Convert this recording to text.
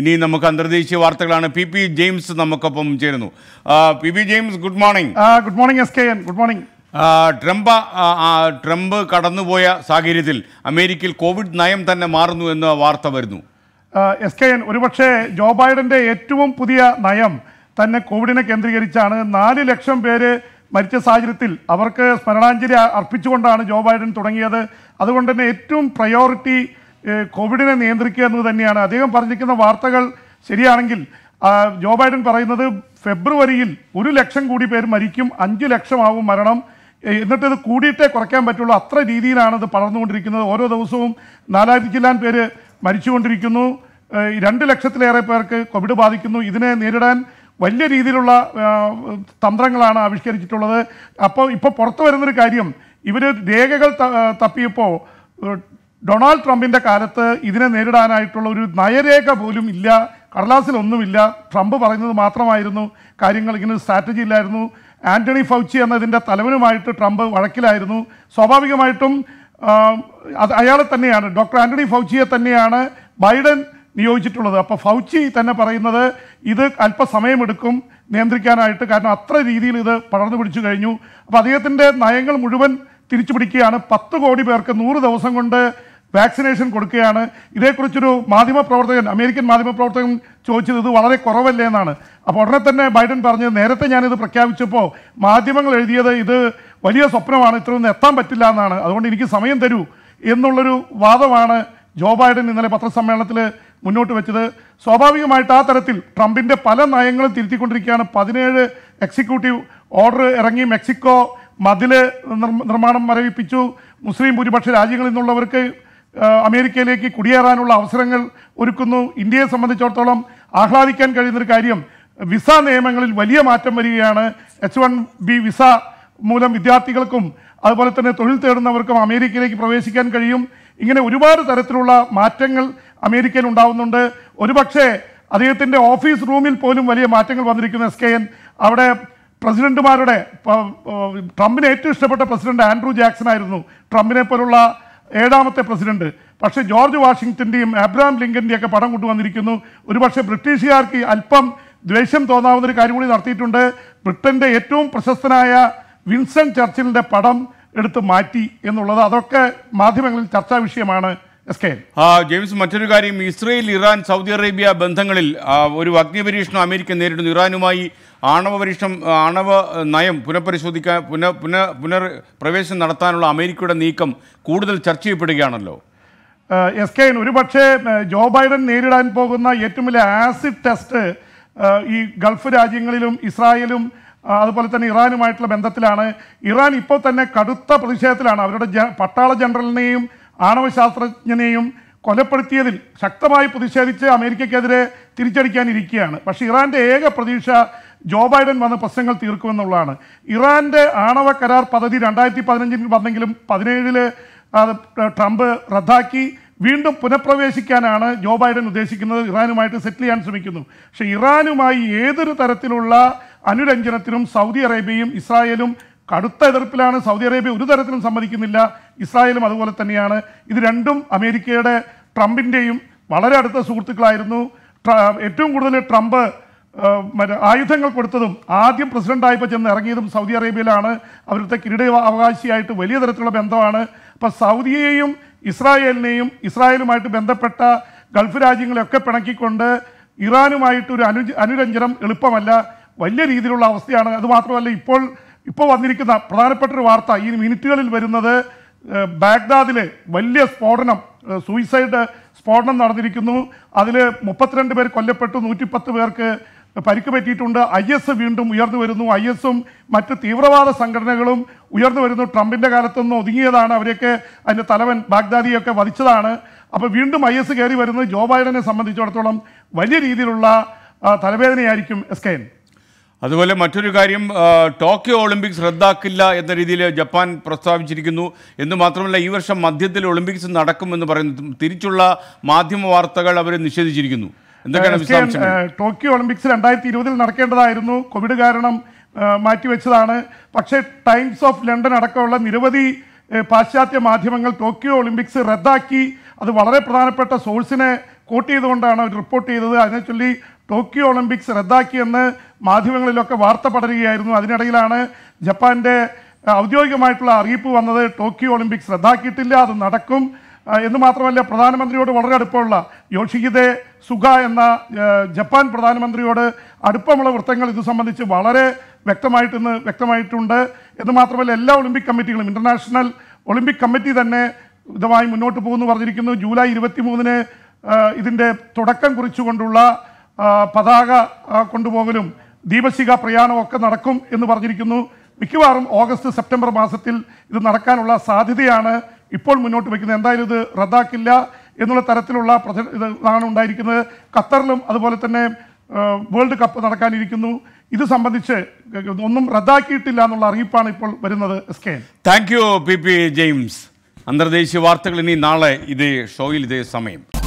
ഇനി നമുക്ക് അന്തർദേശീയ വാർത്തകളാണ് പി പി ജെയിംസ് നമുക്കൊപ്പം ചേരുന്നു P P James good morning good morning S K N good morning Trump Trump കടന്നുപോയ സാഹചര്യത്തിൽ അമേരിക്കയിൽ കോവിഡ് നയം തന്നെ മാറുന്നു എന്ന വാർത്ത വരുന്നു എസ് കെ എൻ ഒരുപക്ഷെ ജോ ബൈഡന്റെ ഏറ്റവും പുതിയ നയം തന്നെ കോവിഡിനെ കേന്ദ്രീകരിച്ചാണ് നാല് ലക്ഷം പേര് മരിച്ച സാഹചര്യത്തിൽ അവർക്ക് സ്മരണാഞ്ജലി അർപ്പിച്ചുകൊണ്ടാണ് ജോ ബൈഡൻ തുടങ്ങിയത് അതുകൊണ്ട് തന്നെ ഏറ്റവും പ്രയോറിറ്റി കോവിഡിനെ നിയന്ത്രിക്കുക എന്ന് തന്നെയാണ് അദ്ദേഹം പറഞ്ഞിരിക്കുന്ന വാർത്തകൾ ശരിയാണെങ്കിൽ ജോ ബൈഡൻ പറയുന്നത് ഫെബ്രുവരിയിൽ ഒരു ലക്ഷം കൂടി പേർ മരിക്കും അഞ്ച് ലക്ഷമാവും മരണം എന്നിട്ട് ഇത് കൂടിയിട്ടേ കുറയ്ക്കാൻ പറ്റുള്ളൂ അത്ര രീതിയിലാണ് ഇത് പടർന്നുകൊണ്ടിരിക്കുന്നത് ഓരോ ദിവസവും ചില്ലാൻ പേര് മരിച്ചുകൊണ്ടിരിക്കുന്നു രണ്ട് ലക്ഷത്തിലേറെ പേർക്ക് കോവിഡ് ബാധിക്കുന്നു ഇതിനെ നേരിടാൻ വലിയ രീതിയിലുള്ള തന്ത്രങ്ങളാണ് ആവിഷ്കരിച്ചിട്ടുള്ളത് അപ്പോൾ ഇപ്പോൾ പുറത്തു വരുന്നൊരു കാര്യം ഇവർ രേഖകൾ തപ്പിയപ്പോൾ ഡൊണാൾഡ് ട്രംപിൻ്റെ കാലത്ത് ഇതിനെ നേരിടാനായിട്ടുള്ള ഒരു നയരേഖ പോലും ഇല്ല കടലാസിലൊന്നുമില്ല ട്രംപ് പറയുന്നത് മാത്രമായിരുന്നു കാര്യങ്ങൾ ഇങ്ങനെ ഒരു സ്ട്രാറ്റജി ഇല്ലായിരുന്നു ആൻ്റണി ഫൗച്ചി എന്നതിൻ്റെ തലവനുമായിട്ട് ട്രംപ് വഴക്കിലായിരുന്നു സ്വാഭാവികമായിട്ടും അത് അയാളെ തന്നെയാണ് ഡോക്ടർ ആൻ്റണി ഫൗച്ചിയെ തന്നെയാണ് ബൈഡൻ നിയോഗിച്ചിട്ടുള്ളത് അപ്പോൾ ഫൗച്ചി തന്നെ പറയുന്നത് ഇത് അല്പസമയമെടുക്കും നിയന്ത്രിക്കാനായിട്ട് കാരണം അത്ര രീതിയിൽ ഇത് പടർന്നു പിടിച്ചു കഴിഞ്ഞു അപ്പോൾ അദ്ദേഹത്തിൻ്റെ നയങ്ങൾ മുഴുവൻ തിരിച്ചു പിടിക്കുകയാണ് പത്ത് കോടി പേർക്ക് നൂറ് ദിവസം കൊണ്ട് വാക്സിനേഷൻ കൊടുക്കുകയാണ് ഇതേക്കുറിച്ചൊരു മാധ്യമപ്രവർത്തകൻ അമേരിക്കൻ മാധ്യമപ്രവർത്തകൻ ചോദിച്ചത് ഇത് വളരെ കുറവല്ലേ എന്നാണ് അപ്പോൾ ഉടനെ തന്നെ ബൈഡൻ പറഞ്ഞു നേരത്തെ ഞാനിത് പ്രഖ്യാപിച്ചപ്പോൾ മാധ്യമങ്ങൾ എഴുതിയത് ഇത് വലിയ സ്വപ്നമാണ് ഇത്രയൊന്നും എത്താൻ പറ്റില്ല എന്നാണ് അതുകൊണ്ട് എനിക്ക് സമയം തരൂ എന്നുള്ളൊരു വാദമാണ് ജോ ബൈഡൻ ഇന്നലെ പത്രസമ്മേളനത്തിൽ മുന്നോട്ട് വെച്ചത് സ്വാഭാവികമായിട്ട് ആ തരത്തിൽ ട്രംപിൻ്റെ പല നയങ്ങളും തിരുത്തിക്കൊണ്ടിരിക്കുകയാണ് പതിനേഴ് എക്സിക്യൂട്ടീവ് ഓർഡർ ഇറങ്ങി മെക്സിക്കോ മതില് നിർമ്മാണം മരവിപ്പിച്ചു മുസ്ലിം ഭൂരിപക്ഷ രാജ്യങ്ങളിൽ നിന്നുള്ളവർക്ക് അമേരിക്കയിലേക്ക് കുടിയേറാനുള്ള അവസരങ്ങൾ ഒരുക്കുന്നു ഇന്ത്യയെ സംബന്ധിച്ചിടത്തോളം ആഹ്ലാദിക്കാൻ കഴിയുന്നൊരു കാര്യം വിസ നിയമങ്ങളിൽ വലിയ മാറ്റം വരികയാണ് എച്ച് വൺ ബി വിസ മൂലം വിദ്യാർത്ഥികൾക്കും അതുപോലെ തന്നെ തൊഴിൽ തേടുന്നവർക്കും അമേരിക്കയിലേക്ക് പ്രവേശിക്കാൻ കഴിയും ഇങ്ങനെ ഒരുപാട് തരത്തിലുള്ള മാറ്റങ്ങൾ അമേരിക്കയിൽ ഉണ്ടാവുന്നുണ്ട് ഒരുപക്ഷെ അദ്ദേഹത്തിൻ്റെ ഓഫീസ് റൂമിൽ പോലും വലിയ മാറ്റങ്ങൾ വന്നിരിക്കുന്നു എസ് കെ എൻ അവിടെ പ്രസിഡന്റുമാരുടെ ട്രംപിന് ഏറ്റവും ഇഷ്ടപ്പെട്ട പ്രസിഡന്റ് ആൻഡ്രൂ ജാക്സൺ ആയിരുന്നു ട്രംപിനെ പോലുള്ള ഏഴാമത്തെ പ്രസിഡന്റ് പക്ഷേ ജോർജ് വാഷിങ്ടൻ്റെയും അബ്രഹാം ലിങ്കൻ്റെയും ഒക്കെ പടം കൊണ്ടുവന്നിരിക്കുന്നു ഒരുപക്ഷെ ബ്രിട്ടീഷുകാർക്ക് അല്പം ദ്വേഷം തോന്നാവുന്ന ഒരു കാര്യം കൂടി നടത്തിയിട്ടുണ്ട് ബ്രിട്ടൻ്റെ ഏറ്റവും പ്രശസ്തനായ വിൻസൺ ചർച്ചിലിൻ്റെ പടം എടുത്ത് മാറ്റി എന്നുള്ളത് അതൊക്കെ മാധ്യമങ്ങളിൽ ചർച്ചാ വിഷയമാണ് ജെയിംസ് മറ്റൊരു കാര്യം ഇസ്രയേൽ ഇറാൻ സൗദി അറേബ്യ ബന്ധങ്ങളിൽ ഒരു അഗ്നിപരീക്ഷണം അമേരിക്ക നേരിടുന്നു ഇറാനുമായി ആണവ പരീക്ഷണം ആണവ നയം പുനഃപരിശോധിക്കാൻ പുനഃ പുനഃ പുനർപ്രവേശം പ്രവേശനം നടത്താനുള്ള അമേരിക്കയുടെ നീക്കം കൂടുതൽ ചർച്ച ചെയ്യപ്പെടുകയാണല്ലോ എസ് uh, കെ ഒരു പക്ഷേ ജോ ബൈഡൻ നേരിടാൻ പോകുന്ന ഏറ്റവും വലിയ ആസിഡ് ടെസ്റ്റ് ഈ ഗൾഫ് രാജ്യങ്ങളിലും ഇസ്രായേലും അതുപോലെ തന്നെ ഇറാനുമായിട്ടുള്ള ബന്ധത്തിലാണ് ഇറാൻ ഇപ്പോൾ തന്നെ കടുത്ത പ്രതിഷേധത്തിലാണ് അവരുടെ പട്ടാള ജനറലിനെയും ആണവശാസ്ത്രജ്ഞനെയും കൊലപ്പെടുത്തിയതിൽ ശക്തമായി പ്രതിഷേധിച്ച് അമേരിക്കയ്ക്കെതിരെ തിരിച്ചടിക്കാനിരിക്കുകയാണ് പക്ഷേ ഇറാൻ്റെ ഏക പ്രതീക്ഷ ജോ ബൈഡൻ വന്ന പ്രശ്നങ്ങൾ തീർക്കുമെന്നുള്ളതാണ് ഇറാൻ്റെ ആണവ കരാർ പദ്ധതി രണ്ടായിരത്തി പതിനഞ്ചിൽ വന്നെങ്കിലും പതിനേഴില് ട്രംപ് റദ്ദാക്കി വീണ്ടും പുനഃപ്രവേശിക്കാനാണ് ജോ ബൈഡൻ ഉദ്ദേശിക്കുന്നത് ഇറാനുമായിട്ട് സെറ്റിൽ ചെയ്യാൻ ശ്രമിക്കുന്നു പക്ഷേ ഇറാനുമായി ഏതൊരു തരത്തിലുള്ള അനുരഞ്ജനത്തിനും സൗദി അറേബ്യയും ഇസ്രായേലും കടുത്ത എതിർപ്പിലാണ് സൗദി അറേബ്യ ഒരു തരത്തിലും സമ്മതിക്കുന്നില്ല ഇസ്രായേലും അതുപോലെ തന്നെയാണ് ഇത് രണ്ടും അമേരിക്കയുടെ ട്രംപിൻ്റെയും വളരെ അടുത്ത സുഹൃത്തുക്കളായിരുന്നു ഏറ്റവും കൂടുതൽ ട്രംപ് മറ്റേ ആയുധങ്ങൾ കൊടുത്തതും ആദ്യം പ്രസിഡൻ്റായപ്പോൾ ചെന്ന് ഇറങ്ങിയതും സൗദി അറേബ്യയിലാണ് അവരുടെ കിരീട അവകാശിയായിട്ട് വലിയ തരത്തിലുള്ള ബന്ധമാണ് അപ്പോൾ സൗദിയെയും ഇസ്രായേലിനെയും ഇസ്രായേലുമായിട്ട് ബന്ധപ്പെട്ട ഗൾഫ് രാജ്യങ്ങളെയൊക്കെ പിണക്കിക്കൊണ്ട് ഇറാനുമായിട്ട് ഒരു അനു അനുരഞ്ജനം എളുപ്പമല്ല വലിയ രീതിയിലുള്ള അവസ്ഥയാണ് അതുമാത്രമല്ല ഇപ്പോൾ ഇപ്പോൾ വന്നിരിക്കുന്ന പ്രധാനപ്പെട്ട ഒരു വാർത്ത ഈ മിനിറ്റുകളിൽ വരുന്നത് ബാഗ്ദാദിലെ വലിയ സ്ഫോടനം സൂയിസൈഡ് സ്ഫോടനം നടന്നിരിക്കുന്നു അതിൽ മുപ്പത്തിരണ്ട് പേർ കൊല്ലപ്പെട്ടു നൂറ്റിപ്പത്ത് പേർക്ക് പരിക്ക് പറ്റിയിട്ടുണ്ട് ഐ എസ് വീണ്ടും ഉയർന്നു വരുന്നു ഐ എസും മറ്റ് തീവ്രവാദ സംഘടനകളും ഉയർന്നു വരുന്നു ട്രംപിൻ്റെ കാലത്തുനിന്ന് ഒതുങ്ങിയതാണ് അവരെയൊക്കെ അതിൻ്റെ തലവൻ ബാഗ്ദാദിയൊക്കെ വധിച്ചതാണ് അപ്പോൾ വീണ്ടും ഐ എസ് കയറി വരുന്നത് ജോ ബൈഡനെ സംബന്ധിച്ചിടത്തോളം വലിയ രീതിയിലുള്ള തലവേദനയായിരിക്കും എസ് കെ എൻ അതുപോലെ മറ്റൊരു കാര്യം ടോക്കിയോ ഒളിമ്പിക്സ് റദ്ദാക്കില്ല എന്ന രീതിയിൽ ജപ്പാൻ പ്രസ്താവിച്ചിരിക്കുന്നു എന്ന് മാത്രമല്ല ഈ വർഷം മധ്യത്തിൽ ഒളിമ്പിക്സ് നടക്കുമെന്ന് പറയുന്നു തിരിച്ചുള്ള മാധ്യമ വാർത്തകൾ അവർ നിഷേധിച്ചിരിക്കുന്നു എന്തൊക്കെയാണ് ടോക്കിയോ ഒളിമ്പിക്സ് രണ്ടായിരത്തി ഇരുപതിൽ നടക്കേണ്ടതായിരുന്നു കോവിഡ് കാരണം മാറ്റിവെച്ചതാണ് പക്ഷേ ടൈംസ് ഓഫ് ലണ്ടൻ അടക്കമുള്ള നിരവധി പാശ്ചാത്യ മാധ്യമങ്ങൾ ടോക്കിയോ ഒളിമ്പിക്സ് റദ്ദാക്കി അത് വളരെ പ്രധാനപ്പെട്ട സോഴ്സിനെ കോട്ട് ചെയ്തുകൊണ്ടാണ് അവർ റിപ്പോർട്ട് ചെയ്തത് അതിനെ ചൊല്ലി ടോക്കിയോ ഒളിമ്പിക്സ് റദ്ദാക്കിയെന്ന് മാധ്യമങ്ങളിലൊക്കെ വാർത്ത പടരുകയായിരുന്നു അതിനിടയിലാണ് ജപ്പാന്റെ ഔദ്യോഗികമായിട്ടുള്ള അറിയിപ്പ് വന്നത് ടോക്കിയോ ഒളിമ്പിക്സ് റദ്ദാക്കിയിട്ടില്ല അത് നടക്കും എന്ന് മാത്രമല്ല പ്രധാനമന്ത്രിയോട് വളരെ അടുപ്പമുള്ള യോഷിഹിതെ സുഗ എന്ന ജപ്പാൻ പ്രധാനമന്ത്രിയോട് അടുപ്പമുള്ള വൃത്തങ്ങൾ ഇത് സംബന്ധിച്ച് വളരെ വ്യക്തമായിട്ട് ഇന്ന് വ്യക്തമായിട്ടുണ്ട് എന്ന് മാത്രമല്ല എല്ലാ ഒളിമ്പിക് കമ്മിറ്റികളും ഇൻ്റർനാഷണൽ ഒളിമ്പിക് കമ്മിറ്റി തന്നെ ഇതുമായി മുന്നോട്ട് പോകുമെന്ന് പറഞ്ഞിരിക്കുന്നു ജൂലൈ ഇരുപത്തി മൂന്നിന് ഇതിൻ്റെ തുടക്കം കുറിച്ചുകൊണ്ടുള്ള പതാക കൊണ്ടുപോകലും ദീപശിഖ പ്രയാണമൊക്കെ നടക്കും എന്ന് പറഞ്ഞിരിക്കുന്നു മിക്കവാറും ഓഗസ്റ്റ് സെപ്റ്റംബർ മാസത്തിൽ ഇത് നടക്കാനുള്ള സാധ്യതയാണ് ഇപ്പോൾ മുന്നോട്ട് വയ്ക്കുന്നത് എന്തായാലും ഇത് റദ്ദാക്കില്ല എന്നുള്ള തരത്തിലുള്ള പ്രച ഇതാണ് ഉണ്ടായിരിക്കുന്നത് ഖത്തറിലും അതുപോലെ തന്നെ വേൾഡ് കപ്പ് നടക്കാനിരിക്കുന്നു ഇത് സംബന്ധിച്ച് ഒന്നും റദ്ദാക്കിയിട്ടില്ല എന്നുള്ള അറിയിപ്പാണ് ഇപ്പോൾ വരുന്നത് S K thank you P P James അന്തർദേശീയ വാർത്തകൾ ഇനി നാളെ ഇതേ ഷോയിൽ ഇതേ സമയം